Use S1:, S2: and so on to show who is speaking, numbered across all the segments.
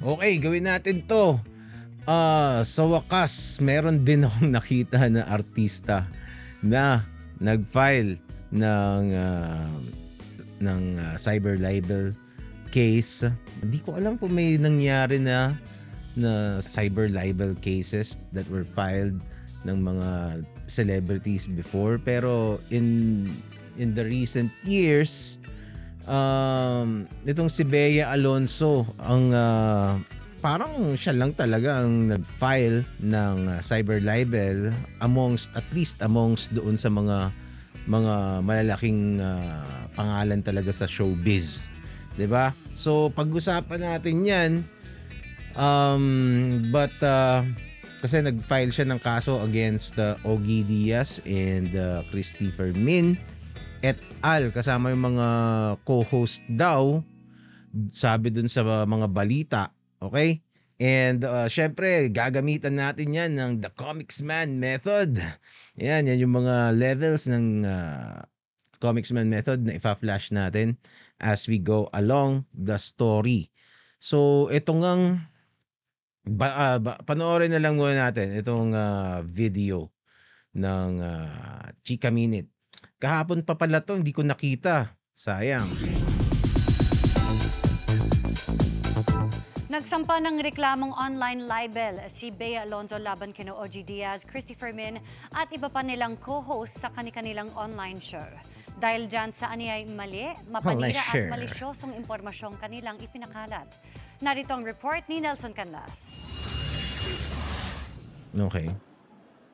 S1: Okay, gawin natin to. Uh, sa wakas, meron din akong nakita na artista na nag-file ng uh, ng uh, cyber libel case. Hindi ko alam kung may nangyari na na cyber libel cases that were filed ng mga celebrities before pero in in the recent years um, itong si Bea Alonso ang uh, parang siya lang talaga ang nag-file ng ah, cyber libel amongst at least amongst doon sa mga mga malalaking uh, pangalan talaga sa showbiz. 'Di ba? So pag-usapan natin 'yan. Um, but uh, kasi nag-file siya ng kaso against uh, Ogie Diaz and uh, Christopher Min et al. Kasama yung mga co-host daw. Sabi dun sa mga balita. Okay? And uh, syempre, gagamitan natin yan ng The Comics Man Method. Yan, yan yung mga levels ng uh, Comics Man Method na ifa-flash natin as we go along the story. So, ito ngang ba, uh, ba, panoorin na lang muna natin itong uh, video ng uh, Chika Minute Kahapon pa pala to, hindi ko nakita. Sayang.
S2: Nagsampa ng reklamong online libel si Bea Alonzo laban kino OG Diaz, Christopher Min at iba pa nilang co-host sa kanilang online show. Dahil dyan sa aniyay mali, mapanira at malisyosong impormasyong kanilang ipinakalat. Narito ang report ni Nelson Canlas.
S1: Okay.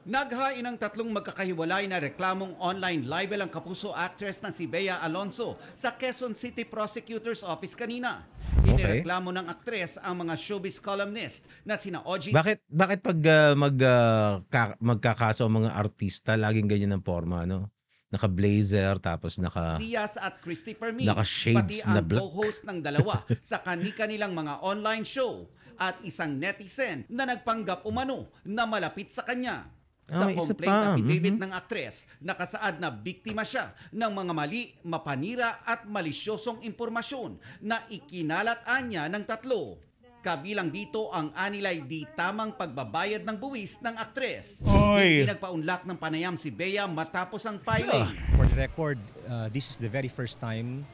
S3: Naghain ng tatlong magkakahiwalay na reklamong online libel ang kapuso actress na si Bea Alonso sa Quezon City Prosecutor's Office kanina. Okay. Inireklamo ng actress ang mga showbiz columnist na sina Oji... Bakit,
S1: bakit pag uh, mag, uh, ka, magkakaso ang mga artista, laging ganyan ang forma, no? naka-blazer tapos naka
S3: Diaz at Christopher Mee naka-shades pati ang na black. co-host ng dalawa sa kani-kanilang mga online show at isang netizen na nagpanggap umano na malapit sa kanya.
S1: Ah, Sa oh, complaint affidavit
S3: mm-hmm. ng aktres, nakasaad na biktima siya ng mga mali, mapanira at malisyosong impormasyon na ikinalat-an niya ng tatlo. Kabilang dito ang anilay di tamang pagbabayad ng buwis ng aktres. Oy. Pinagpaunlak ng panayam si Bea matapos ang filing. Ah.
S1: For the record, uh, this is the very first time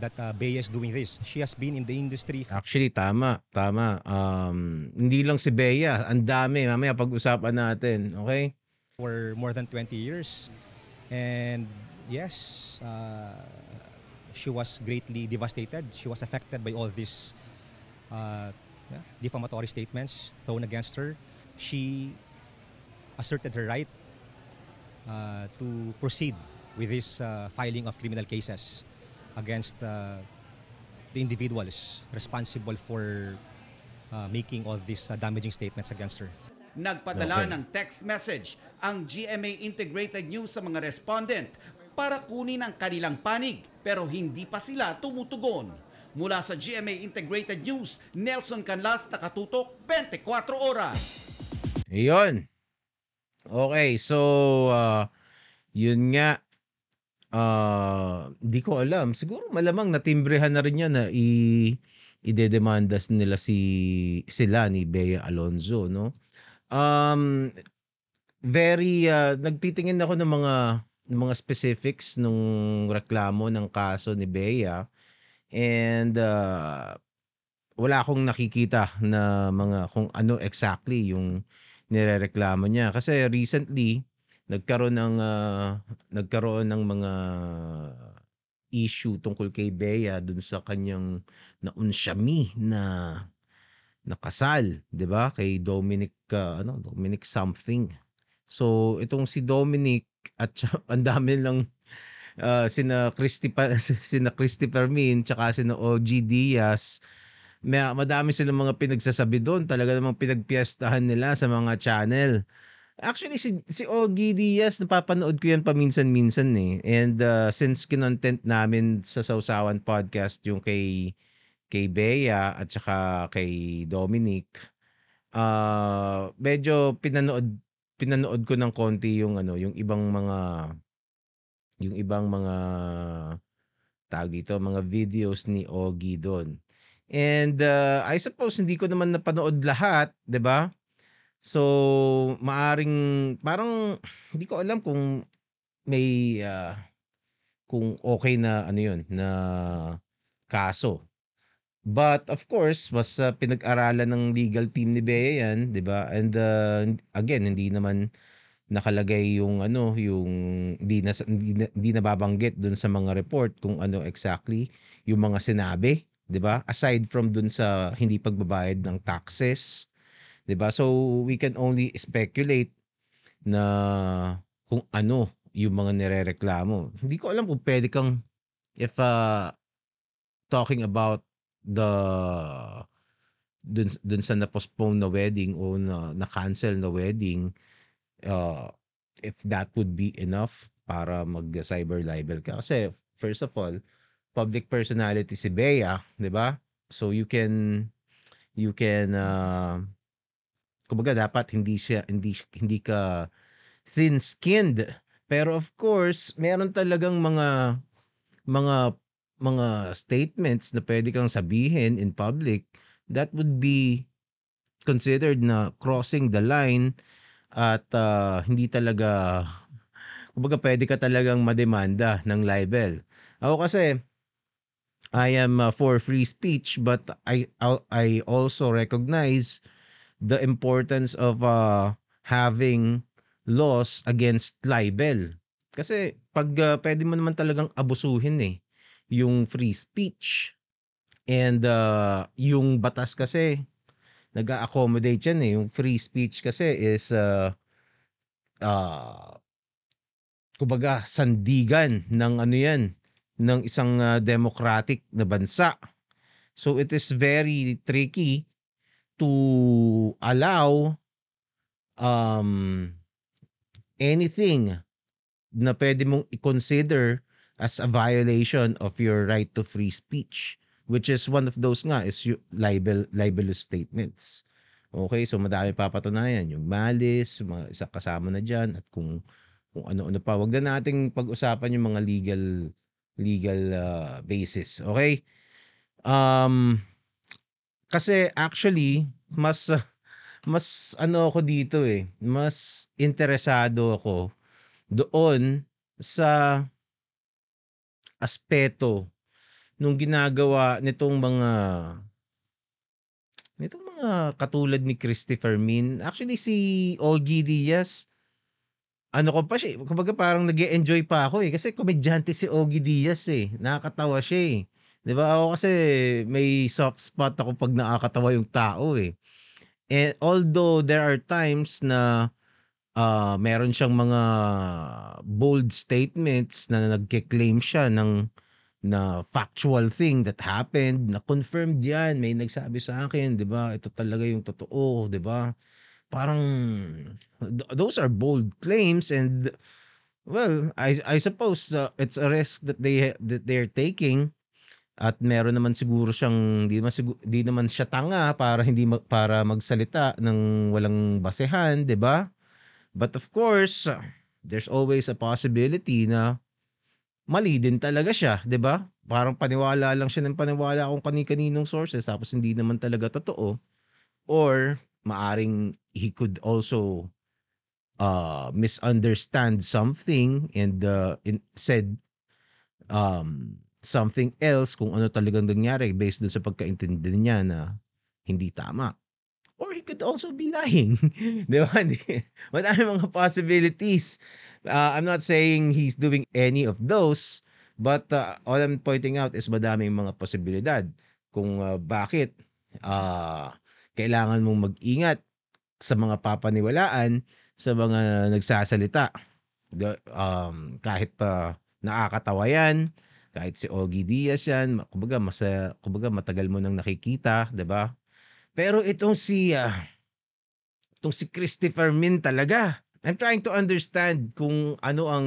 S1: that uh, Bea is doing this. She has been in the industry. Actually, tama. Tama. Um, hindi lang si Bea. Ang dami. Mamaya pag-usapan natin. Okay? for more than 20 years. And yes, uh, she was greatly devastated. She was affected by all these uh, yeah, defamatory statements thrown against her. She asserted her right uh, to proceed with this uh, filing of criminal cases against uh, the individuals responsible for uh, making all these damaging statements against her.
S3: Nagpadala okay. ng text message ang GMA Integrated News sa mga respondent para kunin ang kanilang panig pero hindi pa sila tumutugon. Mula sa GMA Integrated News, Nelson Canlas nakatutok 24 oras.
S1: Iyon. Okay, so uh, yun nga uh, di ko alam. Siguro malamang natimbrehan na rin yan na i idedemandas nila si sila ni Bea Alonzo, no? Um, very ah, nagtitingin ako ng mga ng mga specifics nung reklamo ng kaso ni Bea and uh, wala akong nakikita na mga kung ano exactly yung nirereklamo niya kasi recently nagkaroon ng ah, nagkaroon ng mga issue tungkol kay Bea dun sa kanyang naunsyami na nakasal, 'di ba? Kay Dominic ah, ano, Dominic something. So, itong si Dominic at ang dami lang uh, sina Christy pa, sina Christy Fermin tsaka sina OG Diaz may madami silang mga pinagsasabi doon talaga namang pinagpiestahan nila sa mga channel actually si si OG Diaz napapanood ko yan paminsan-minsan eh and uh, since kinontent namin sa Sausawan podcast yung kay kay Bea at saka kay Dominic uh, medyo pinanood pinanood ko ng konti yung ano, yung ibang mga yung ibang mga tag dito, mga videos ni Ogi doon. And uh, I suppose hindi ko naman napanood lahat, 'di ba? So, maaring parang hindi ko alam kung may uh, kung okay na ano 'yun na kaso But of course, mas uh, pinag-aralan ng legal team ni Bea 'yan, 'di ba? And uh, again, hindi naman nakalagay yung ano, yung hindi na hindi, nababanggit doon sa mga report kung ano exactly yung mga sinabi, 'di ba? Aside from doon sa hindi pagbabayad ng taxes, 'di ba? So we can only speculate na kung ano yung mga nirereklamo. Hindi ko alam kung pwede kang if uh, talking about the dun, dun sa na-postpone na wedding o na, na-cancel na wedding, uh, if that would be enough para mag-cyber libel ka. Kasi, first of all, public personality si Bea, di ba? So, you can, you can, uh, kumbaga dapat hindi siya, hindi, hindi ka thin-skinned. Pero of course, meron talagang mga, mga mga statements na pwede kang sabihin in public that would be considered na crossing the line at uh, hindi talaga kumbaga pwede ka talagang mademanda ng libel. Ako kasi I am uh, for free speech but I I also recognize the importance of uh, having laws against libel. Kasi pag uh, pwede mo naman talagang abusuhin eh yung free speech. And uh, yung batas kasi, nag-accommodate yan eh. Yung free speech kasi is, uh, uh, kumbaga, sandigan ng ano yan, ng isang uh, democratic na bansa. So it is very tricky to allow um, anything na pwede mong i-consider as a violation of your right to free speech which is one of those nga is libel libelous statements. Okay, so madami papatunayan yung malice, mga isa kasama na diyan at kung kung ano-ano pa. Wag na nating pag-usapan yung mga legal legal uh, basis. Okay? Um kasi actually mas mas ano ako dito eh, mas interesado ako doon sa aspeto nung ginagawa nitong mga nitong mga katulad ni Christopher Min. Actually si OG Diaz ano ko pa siya, kumbaga parang nag enjoy pa ako eh kasi komedyante si Ogie Diaz eh. Nakakatawa siya eh. 'Di ba? Ako kasi may soft spot ako pag nakakatawa yung tao eh. And although there are times na uh, meron siyang mga bold statements na nagke-claim siya ng na factual thing that happened, na confirmed 'yan, may nagsabi sa akin, 'di ba? Ito talaga yung totoo, 'di ba? Parang those are bold claims and well, I I suppose uh, it's a risk that they that they're taking at meron naman siguro siyang di naman sigur, di naman siya tanga para hindi mag, para magsalita ng walang basehan, 'di ba? But of course, uh, there's always a possibility na mali din talaga siya, 'di ba? Parang paniwala lang siya ng paniwala kung kani-kaninong sources tapos hindi naman talaga totoo. Or maaring he could also uh misunderstand something and uh, in, said um something else kung ano talagang nangyari based doon sa pagkaintindi niya na hindi tama. Or he could also be lying. Di ba? Madami mga possibilities. Uh, I'm not saying he's doing any of those, but uh, all I'm pointing out is madaming mga posibilidad kung uh, bakit uh, kailangan mong mag-ingat sa mga papaniwalaan sa mga nagsasalita. The, um, kahit pa uh, nakakatawa yan, kahit si Ogie Diaz yan, kumbaga, masa, kumbaga matagal mo nang nakikita, 'di ba? Pero itong si uh, itong si Christopher Min talaga. I'm trying to understand kung ano ang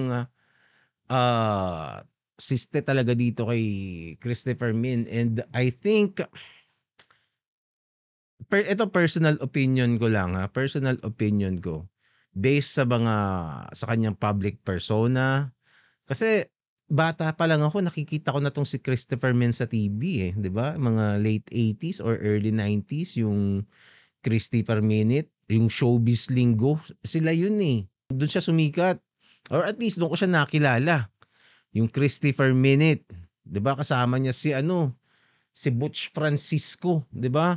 S1: uh, siste talaga dito kay Christopher Min and I think per, ito personal opinion ko lang ha, ah, personal opinion ko based sa mga sa kanyang public persona kasi bata pa lang ako nakikita ko na tong si Christopher Men sa TV eh, 'di ba? Mga late 80s or early 90s yung Christy per minute, yung showbiz linggo, sila yun eh. Doon siya sumikat. Or at least doon ko siya nakilala. Yung Christy per minute, 'di ba? Kasama niya si ano, si Butch Francisco, 'di ba?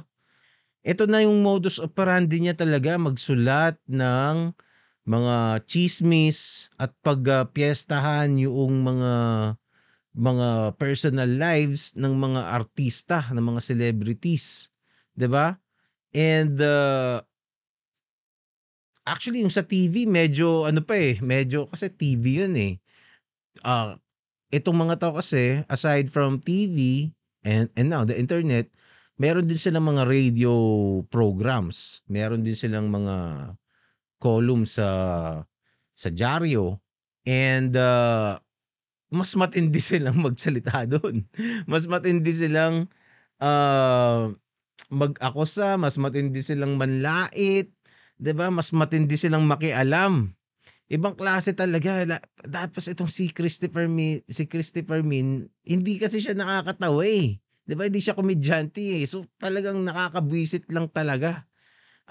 S1: Ito na yung modus operandi niya talaga magsulat ng mga chismis at pagpiestahan yung mga mga personal lives ng mga artista, ng mga celebrities, 'di ba? And uh, actually yung sa TV medyo ano pa eh, medyo kasi TV 'yun eh. Uh, itong mga tao kasi aside from TV and and now the internet, meron din silang mga radio programs, meron din silang mga column sa sa Jaryo and uh, mas matindi silang magsalita doon. Mas matindi silang uh, mag-akosa, mas matindi silang manlait, 'di ba? Mas matindi silang makialam. Ibang klase talaga. Tapos itong si Christopher Min, si Christopher Min, hindi kasi siya nakakatawa eh. 'Di ba? Hindi siya komedyante eh. So talagang nakakabwisit lang talaga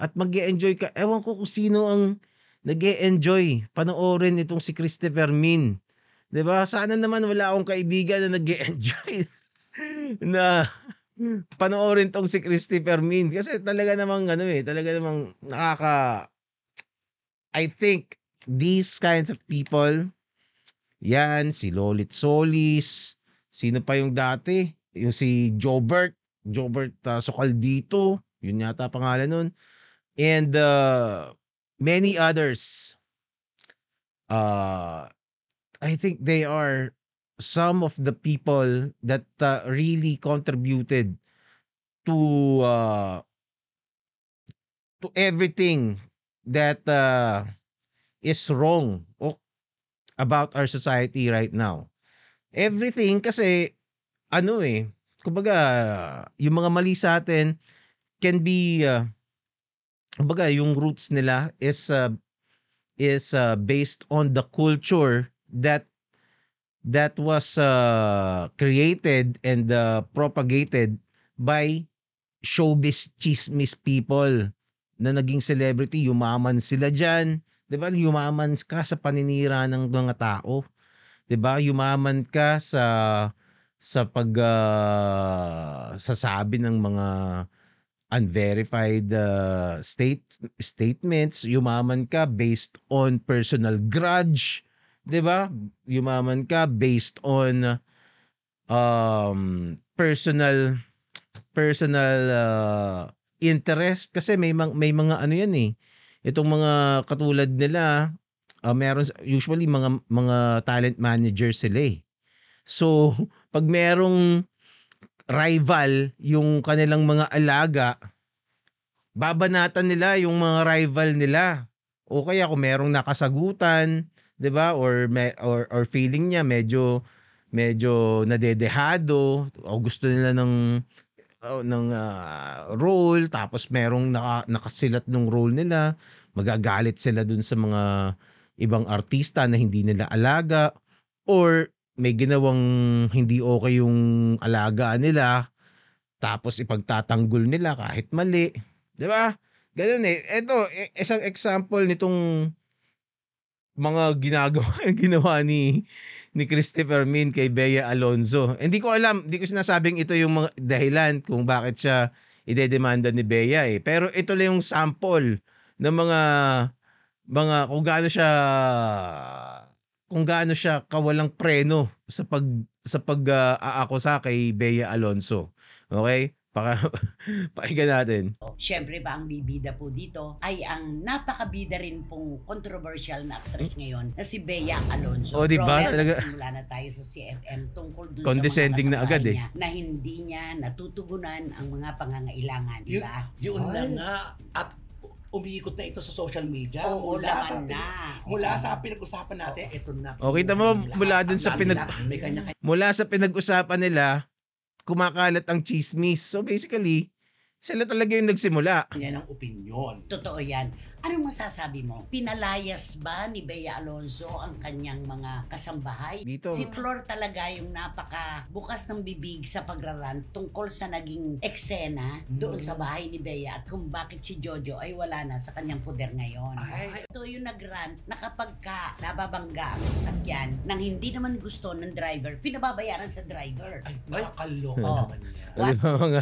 S1: at mag enjoy ka. Ewan ko kung sino ang nag enjoy panoorin itong si Christopher Min. ba diba? Sana naman wala akong kaibigan na nag enjoy na panoorin tong si Christopher Min. Kasi talaga namang ano eh, talaga namang nakaka... I think these kinds of people, yan, si Lolit Solis, sino pa yung dati? Yung si Jobert, Jobert uh, ah, Sokal dito, yun yata pangalan nun and uh, many others. Uh, I think they are some of the people that uh, really contributed to uh, to everything that uh, is wrong about our society right now. Everything kasi ano eh, kumbaga yung mga mali sa atin can be uh, baga yung roots nila is uh, is uh, based on the culture that that was uh, created and uh, propagated by showbiz chismis people na naging celebrity, yumaman sila diyan, 'di ba? Yumaman ka sa paninira ng mga tao. 'Di ba? Yumaman ka sa sa pag uh, sasabi ng mga unverified uh, state statements, yumaman ka based on personal grudge, 'di ba? Yumaman ka based on um personal personal uh, interest kasi may may mga ano 'yan eh. Itong mga katulad nila, uh, meron usually mga mga talent manager sila eh. So, pag merong rival yung kanilang mga alaga, babanatan nila yung mga rival nila. O kaya kung merong nakasagutan, 'di ba? Or me, or or feeling niya medyo medyo nadedehado o gusto nila ng uh, ng uh, role tapos merong naka, nakasilat ng role nila, magagalit sila dun sa mga ibang artista na hindi nila alaga or may ginawang hindi okay yung alaga nila tapos ipagtatanggol nila kahit mali. 'Di ba? Ganun eh. Ito, e, isang example nitong mga ginagawa ginawa ni ni Christopher Min kay Bea Alonzo. Eh, hindi ko alam, hindi ko sinasabing ito yung mga dahilan kung bakit siya idedemanda ni Bea eh. Pero ito lang yung sample ng mga mga kung gaano siya kung gaano siya kawalang preno sa pag sa pag-aako ah, uh, kay Bea Alonso. Okay? Paka, pakinggan natin.
S2: Siyempre ba ang bibida po dito ay ang napakabida rin pong controversial na actress hmm? ngayon na si Bea Alonso. O oh, diba? Robert, Talaga... simula na tayo sa CFM tungkol dun Condescending sa mga na agad eh. na hindi niya natutugunan ang mga pangangailangan. Diba?
S1: Yun, yun Oy. na nga. At umiikot na ito sa social media. Oo, mula sa na. Mula sa pinag-usapan natin, ito na. Okay, oh, tama mo, mula dun sa pinag... Mula sa pinag-usapan nila, kumakalat ang chismis. So basically, sila talaga yung nagsimula. Yan ang opinion.
S2: Totoo yan. Anong masasabi mo? Pinalayas ba ni Bea Alonzo ang kanyang mga kasambahay? Dito. Si Flor talaga yung napaka bukas ng bibig sa pagrarant tungkol sa naging eksena mm-hmm. doon sa mm. bahay ni Bea at kung bakit si Jojo ay wala na sa kanyang poder ngayon. Ay. Ito yung nagrant na kapag ka nababangga ang sasakyan nang hindi naman gusto ng driver, pinababayaran sa driver. Ay,
S1: nakakaloka oh. naman niya. Ano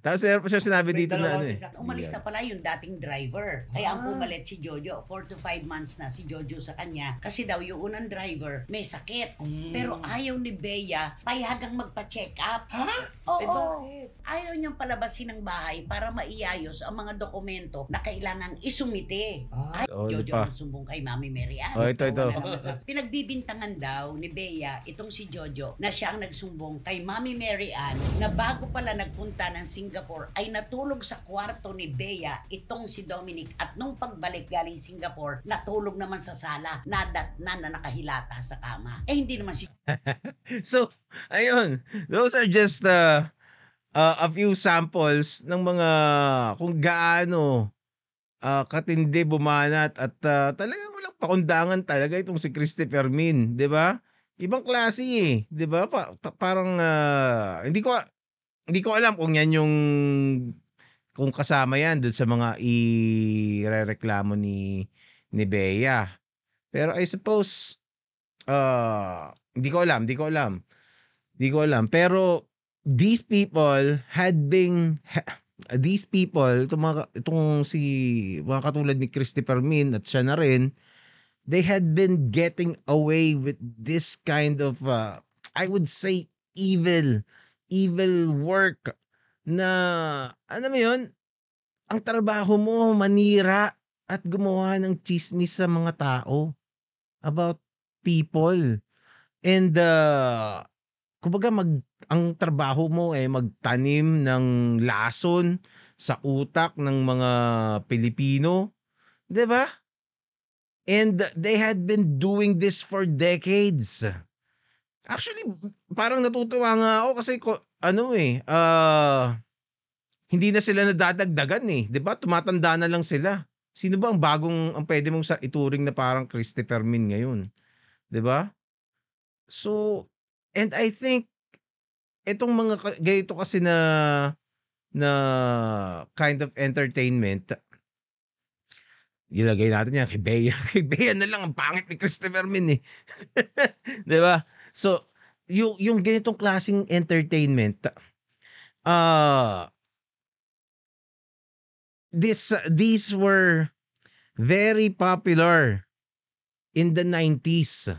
S1: tapos meron pa siya sinabi dito na ano eh. Umalis na
S2: pala yung dating driver. Kaya ang ah. pumalit si Jojo, 4 to 5 months na si Jojo sa kanya. Kasi daw yung unang driver may sakit. Mm. Pero ayaw ni Bea payagang magpa-check up. Ha? Oo. Eh, Ayaw niyang palabasin ng bahay para maiayos ang mga dokumento na kailangang isumite. Ah. Ay, oh, Jojo, ang sumbong kay Mami Mary Ann. Ah, oh, ito, ito. ito. Pinagbibintangan daw ni Bea itong si Jojo na siya ang nagsumbong kay Mami Mary Ann na bago pala nagpunta ng sing Singapore ay natulog sa kwarto ni Bea itong si Dominic at nung pagbalik galing Singapore, natulog naman sa sala, nadatna na nakahilata sa kama. Eh hindi naman si...
S1: so, ayun, those are just uh, uh, a few samples ng mga kung gaano uh, katindi bumanat at uh, talagang walang pakundangan talaga itong si Christopher Min, di ba? Ibang klase eh, di ba? Pa- ta- parang uh, hindi ko hindi ko alam kung yan yung kung kasama yan doon sa mga irereklamo ni ni Bea. Pero I suppose uh, hindi ko alam, hindi ko alam. Hindi ko alam. Pero these people had been these people, itong, mga, itong si mga katulad ni Christopher Min at siya na rin, they had been getting away with this kind of uh, I would say evil evil work na ano mo 'yun, ang trabaho mo manira at gumawa ng chismis sa mga tao about people. And uh, kumbaga mag ang trabaho mo eh magtanim ng lason sa utak ng mga Pilipino, 'di ba? And they had been doing this for decades. Actually, parang natutuwa nga ako kasi ko, ano eh, uh, hindi na sila nadadagdagan eh. ba diba? Tumatanda na lang sila. Sino ba ang bagong, ang pwede mong sa ituring na parang Christopher Min ngayon? ba diba? So, and I think, itong mga ganito kasi na na kind of entertainment ilagay natin yan kay Bea. Kay Bea na lang ang pangit ni Christopher Min eh. 'Di ba? So, yung, yung ganitong klaseng entertainment, uh, this, uh, these were very popular in the 90s.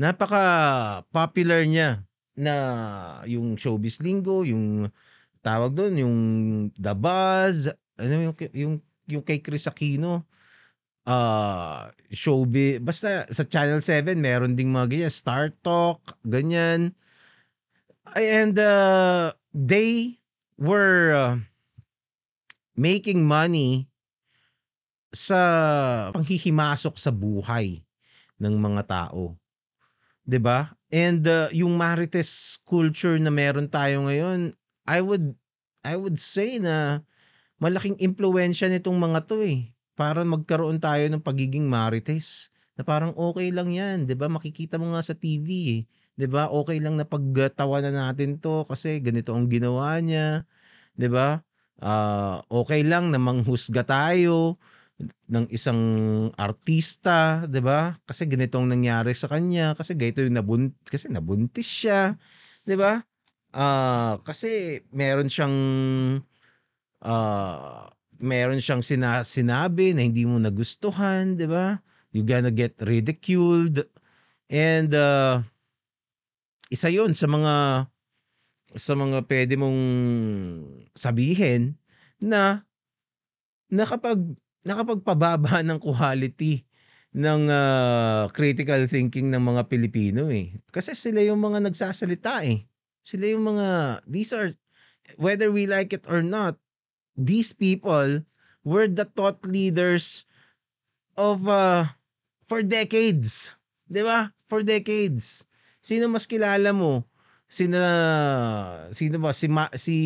S1: Napaka popular niya na yung showbiz lingo, yung tawag doon, yung The Buzz, ano yung, yung, yung kay Chris Aquino ah, showbiz, basta sa Channel 7 meron ding mga ganyan, Star Talk, ganyan. And uh, they were uh, making money sa panghihimasok sa buhay ng mga tao. 'Di ba? And uh, yung marites culture na meron tayo ngayon, I would I would say na malaking impluwensya nitong mga 'to eh para magkaroon tayo ng pagiging marites na parang okay lang yan, 'di ba? Makikita mo nga sa TV, eh. 'di ba? Okay lang na pagtawanan natin 'to kasi ganito ang ginawa niya, 'di ba? Uh, okay lang na manghusga tayo ng isang artista, 'di ba? Kasi ganito ang nangyari sa kanya, kasi gayto yung nabunt kasi nabuntis siya, 'di ba? Uh, kasi meron siyang uh, meron siyang sina- sinabi na hindi mo nagustuhan, di ba? You're gonna get ridiculed. And uh, isa yon sa mga sa mga pwede mong sabihin na nakapag nakapagpababa ng quality ng uh, critical thinking ng mga Pilipino eh. Kasi sila yung mga nagsasalita eh. Sila yung mga these are whether we like it or not, these people were the thought leaders of uh, for decades. 'Di ba? For decades. Sino mas kilala mo? Sina, sino ba si Ma, si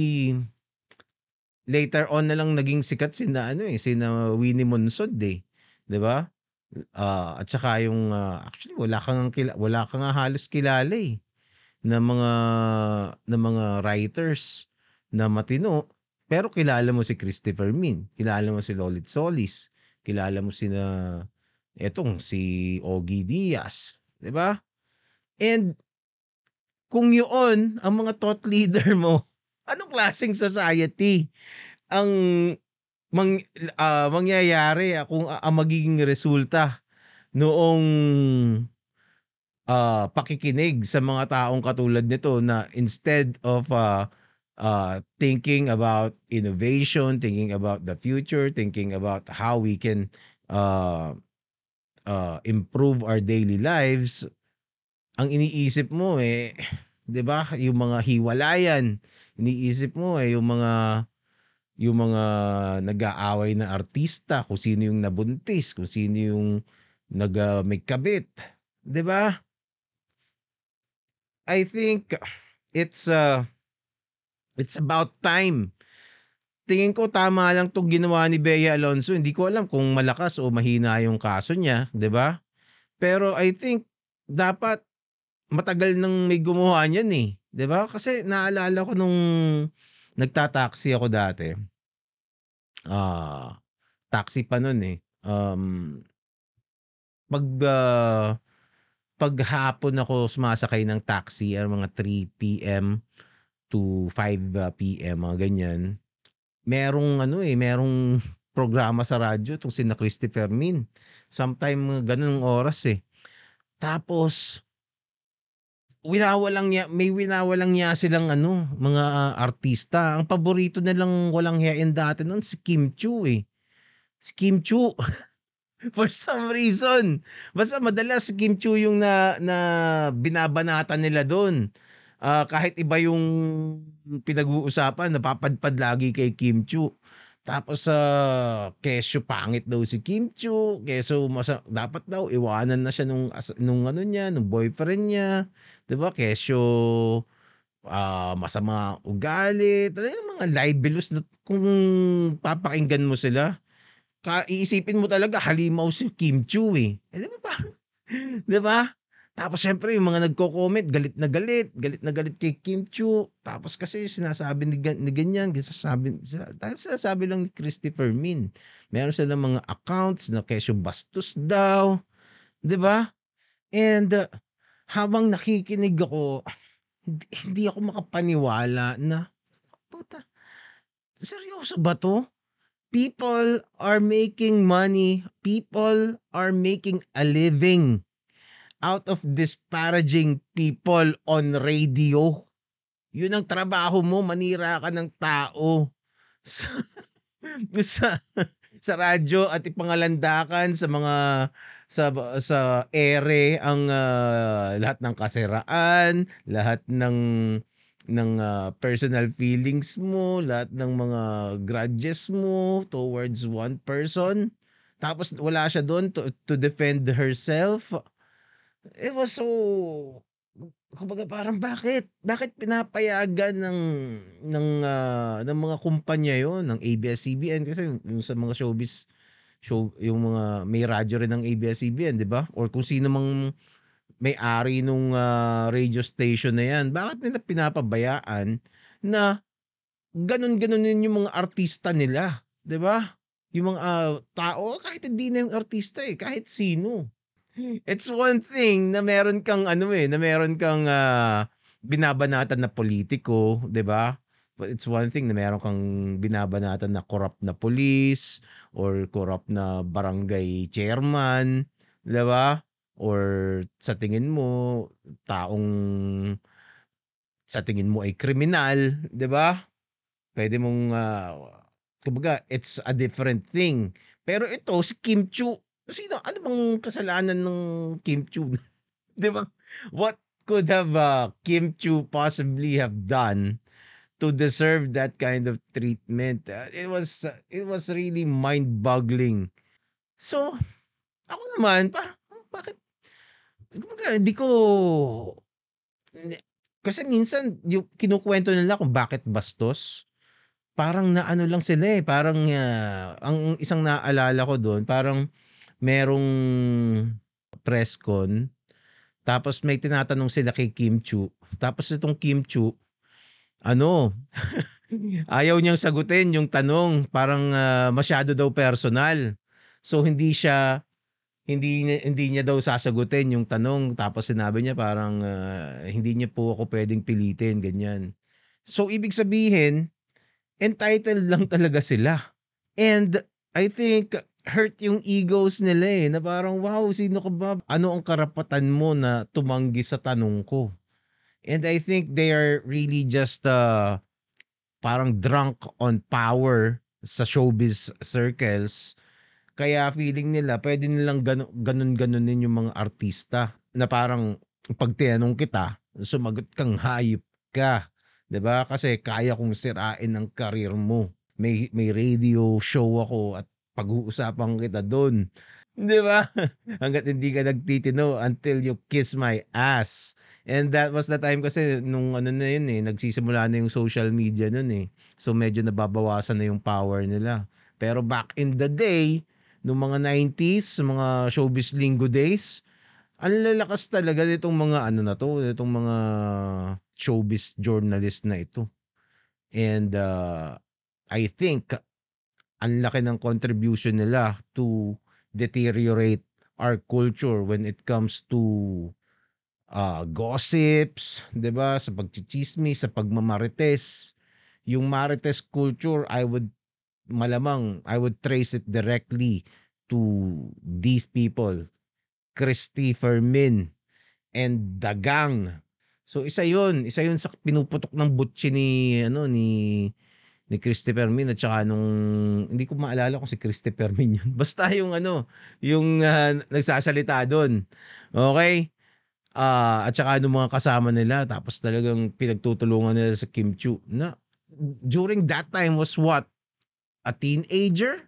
S1: later on na lang naging sikat sina ano eh sina Winnie Monsod eh. 'Di ba? Uh, at saka yung uh, actually wala kang kila, wala kang halos kilala eh ng mga ng mga writers na matino pero kilala mo si Christopher Min, kilala mo si Lolit Solis, kilala mo si na etong si Ogie Diaz, 'di ba? And kung yun ang mga thought leader mo, anong klaseng society ang mang, uh, mangyayari ah, kung uh, ang magiging resulta noong uh, pakikinig sa mga taong katulad nito na instead of uh, uh, thinking about innovation, thinking about the future, thinking about how we can uh, uh, improve our daily lives, ang iniisip mo eh, 'di ba, yung mga hiwalayan, iniisip mo eh yung mga yung mga nag-aaway na artista, kung sino yung nabuntis, kung sino yung nag uh, may kabit, 'di ba? I think it's uh It's about time. Tingin ko tama lang 'tong ginawa ni Bea Alonso. Hindi ko alam kung malakas o mahina yung kaso niya, 'di ba? Pero I think dapat matagal nang may gumawa niyan eh. 'Di ba? Kasi naalala ko nung nagta-taxi ako dati. Ah, uh, taxi pa noon eh. Um pag uh, ah, paghapon ako sumasakay ng taxi, ang mga 3 PM, to 5 uh, PM, mga ganyan, merong ano eh, merong programa sa radyo itong sina Christy Fermin. Sometime ganun oras eh. Tapos, winawalang niya, may winawalang niya silang ano, mga uh, artista. Ang paborito na lang walang hiyain dati noon si Kim Chu eh. Si Kim Chu. For some reason. Basta madalas si Kim Chu yung na, na binabanatan nila doon uh, kahit iba yung pinag-uusapan, napapadpad lagi kay Kim Chu. Tapos sa uh, keso pangit daw si Kim Chu, keso masa, dapat daw iwanan na siya nung nung ano niya, nung boyfriend niya, 'di ba? Keso uh, ah, masama ugali, talaga mga libelous na kung papakinggan mo sila. Ka iisipin mo talaga halimaw si Kim Chu eh. eh 'Di ba? 'Di ba? Tapos syempre yung mga nagko-comment, galit na galit, galit na galit kay Kim Chu. Tapos kasi sinasabi ni, ni ganyan, sinasabi, sinasabi lang ni Christopher Min. Meron silang mga accounts na kesyo bastos daw. 'Di ba? And uh, habang nakikinig ako, hindi, hindi ako makapaniwala na puta. Seryoso ba 'to? People are making money. People are making a living out of disparaging people on radio. Yun ang trabaho mo, manira ka ng tao. Sa, sa, sa radyo at ipangalandakan sa mga sa sa ere ang uh, lahat ng kasiraan, lahat ng ng uh, personal feelings mo, lahat ng mga grudges mo towards one person. Tapos wala siya doon to, to defend herself It was so kumbaga parang bakit? Bakit pinapayagan ng ng ah, ng mga kumpanya 'yon, ng ABS-CBN kasi yung, sa mga showbiz show yung mga may radyo rin ng ABS-CBN, 'di ba? Or kung sino mang may-ari nung ah, radio station na 'yan, bakit nila pinapabayaan na ganun-ganun din yung mga artista nila, 'di ba? Yung mga ah, tao kahit hindi na yung artista eh, kahit sino it's one thing na meron kang ano eh, na meron kang uh, binabanatan na politiko, 'di ba? But it's one thing na meron kang binabanatan na corrupt na police or corrupt na barangay chairman, 'di ba? Or sa tingin mo taong sa tingin mo ay kriminal, 'di ba? Pwede mong uh, kumbaga it's a different thing. Pero ito si Kim Chu Sino, ano bang kasalanan ng Kim Chu? Di ba? What could have uh, Kim Chu possibly have done to deserve that kind of treatment? Uh, it was uh, it was really mind-boggling. So, ako naman, parang, hmm, bakit? hindi ko... Kasi minsan, yung kinukwento nila kung bakit bastos, parang naano lang sila eh. Parang, uh, ang isang naalala ko doon, parang, merong press con. Tapos may tinatanong sila kay Kim Chu. Tapos itong Kim Chu, ano, ayaw niyang sagutin yung tanong. Parang uh, masyado daw personal. So hindi siya hindi hindi niya daw sasagutin yung tanong tapos sinabi niya parang uh, hindi niya po ako pwedeng pilitin ganyan. So ibig sabihin entitled lang talaga sila. And I think hurt yung egos nila eh. Na parang, wow, sino ka ba? Ano ang karapatan mo na tumanggi sa tanong ko? And I think they are really just uh, parang drunk on power sa showbiz circles. Kaya feeling nila, pwede nilang ganun-ganunin ganun yung mga artista na parang pag tinanong kita, sumagot kang hayop ka. 'Di ba? Kasi kaya kong sirain ang karir mo. May may radio show ako at pag-uusapan kita doon. Di ba? Hanggat hindi ka nagtitino until you kiss my ass. And that was the time kasi nung ano na yun eh, nagsisimula na yung social media nun eh. So medyo nababawasan na yung power nila. Pero back in the day, nung mga 90s, mga showbiz linggo days, ang lalakas talaga nitong mga ano na to, nitong mga showbiz journalist na ito. And uh, I think ang laki ng contribution nila to deteriorate our culture when it comes to uh, gossips, 'di ba? Sa pagchichismis, sa pagmamarites. Yung marites culture, I would malamang I would trace it directly to these people. Christopher Min and the gang. So isa 'yun, isa 'yun sa pinuputok ng butchi ni ano ni ni Christopher Fermin at saka nung hindi ko maalala kung si Christopher Fermin yun. Basta yung ano, yung uh, nagsasalita doon. Okay? Uh, at saka nung mga kasama nila tapos talagang pinagtutulungan nila sa Kim Chu na during that time was what? A teenager?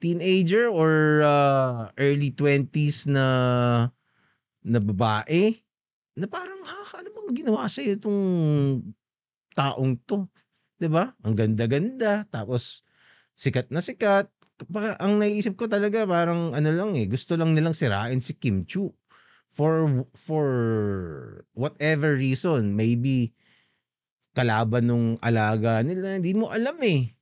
S1: Teenager or uh, early 20s na na babae na parang ha, ano bang ginawa sa itong taong to? 'Di ba? Ang ganda-ganda, tapos sikat na sikat. Para ang naiisip ko talaga parang ano lang eh, gusto lang nilang sirain si Kim Chu for for whatever reason. Maybe kalaban nung alaga nila, hindi mo alam eh.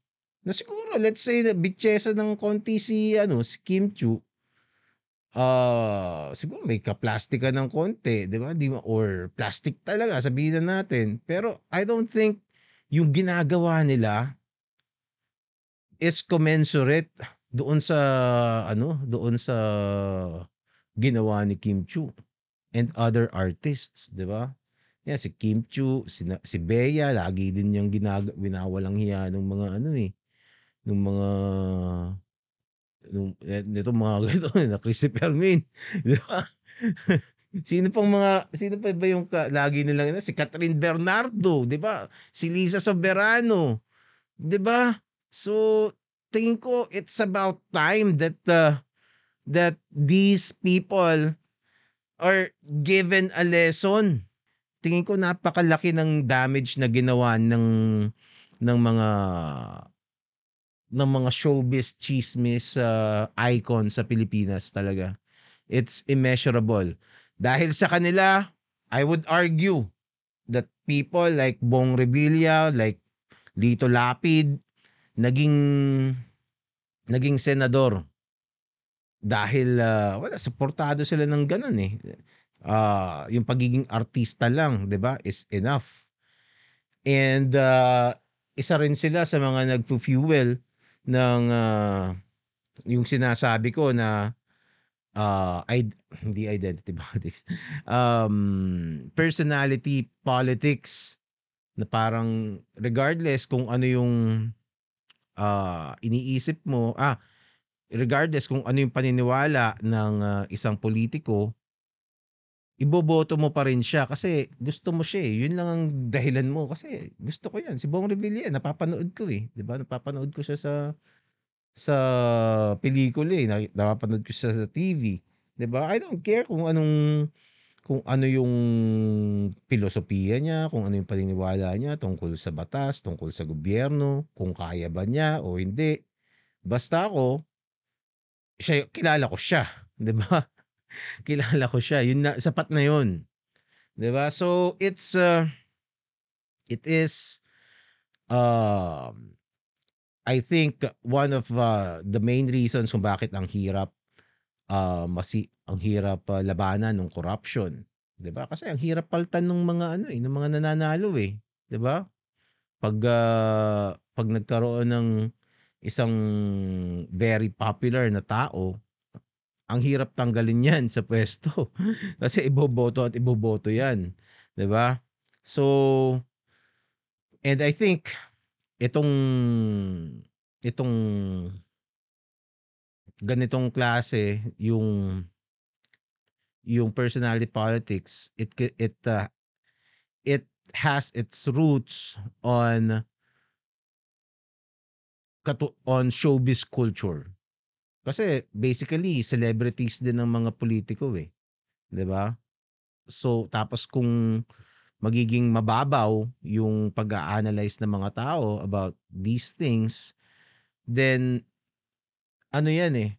S1: Na siguro, let's say na bitchesa ng konti si ano, si Kim Chu. Ah, uh, siguro may ka-plastic kaplastika ng konti, 'di ba? Di mo or plastic talaga sabihin na natin. Pero I don't think yung ginagawa nila is commensurate doon sa ano, doon sa ginawa ni Kim Chu and other artists, 'di ba? Yeah, si Kim Chu, si, si Bea, lagi din yung ginag winawalang hiya ng mga ano eh, ng mga nung eh, nito mga ganito na Chrissy Permin, di ba? Sino pang mga sino pa ba yung ka, lagi nilang ina si Catherine Bernardo, 'di ba? Si Lisa Soberano. 'Di ba? So tingin ko it's about time that uh, that these people are given a lesson. Tingin ko napakalaki ng damage na ginawa ng ng mga ng mga showbiz chismis uh, icon sa Pilipinas talaga. It's immeasurable. Dahil sa kanila, I would argue that people like Bong Revilla, like Lito Lapid, naging naging senador dahil uh, wala suportado sila ng ganun eh. Uh, yung pagiging artista lang, 'di ba? Is enough. And uh, isa rin sila sa mga nagfu-fuel ng uh, yung sinasabi ko na uh, id- hindi identity politics, um, personality politics na parang regardless kung ano yung uh, iniisip mo, ah, regardless kung ano yung paniniwala ng uh, isang politiko, iboboto mo pa rin siya kasi gusto mo siya eh. Yun lang ang dahilan mo kasi gusto ko yan. Si Bong Revilla, napapanood ko eh. 'Di ba Napapanood ko siya sa sa pelikula, eh, na napapanood ko siya sa TV, 'di ba? I don't care kung anong kung ano yung pilosopiya niya, kung ano yung paniniwala niya tungkol sa batas, tungkol sa gobyerno, kung kaya ba niya o hindi. Basta ako, siya, kilala ko siya, 'di ba? kilala ko siya. Yun na sapat na 'yun. 'Di ba? So it's uh, it is um I think one of uh, the main reasons kung bakit ang hirap uh, masi ang hirap uh, labanan ng corruption, 'di ba? Kasi ang hirap palitan ng mga ano eh, ng mga nananalo eh, 'di ba? Pag uh, pag nagkaroon ng isang very popular na tao, ang hirap tanggalin 'yan sa pwesto kasi iboboto at iboboto 'yan, 'di ba? So and I think Itong itong ganitong klase yung yung personality politics it it uh, it has its roots on on showbiz culture. Kasi basically celebrities din ng mga politiko eh. 'Di ba? So tapos kung magiging mababaw yung pag analyze ng mga tao about these things, then ano yan eh,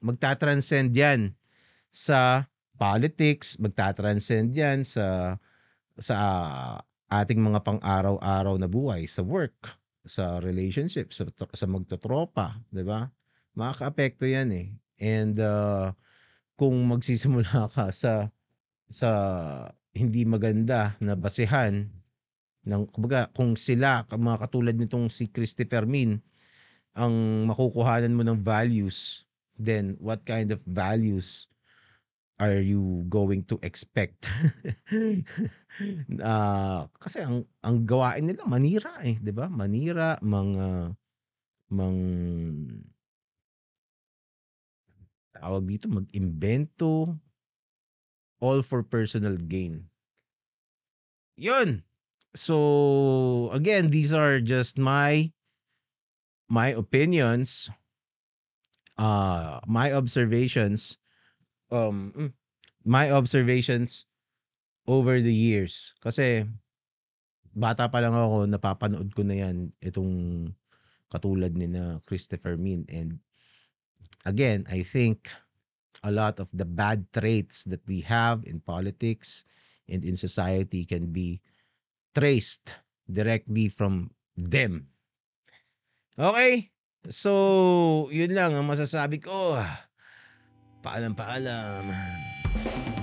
S1: magta-transcend yan sa politics, magta-transcend yan sa sa ating mga pang-araw-araw na buhay, sa work, sa relationship, sa, sa magtotropa, di ba? Makakaapekto yan eh. And uh, kung magsisimula ka sa sa hindi maganda na basehan ng kumbaga kung sila mga katulad nitong si Christy Fermin ang makukuhanan mo ng values then what kind of values are you going to expect uh, kasi ang ang gawain nila manira eh 'di ba manira mga mang tawag dito mag-imbento all for personal gain. Yun. So again, these are just my my opinions, uh my observations um mm, my observations over the years kasi bata pa lang ako napapanood ko na yan itong katulad ni na Christopher Min and again I think a lot of the bad traits that we have in politics and in society can be traced directly from them. Okay? So, yun lang ang masasabi ko. Paalam-paalam.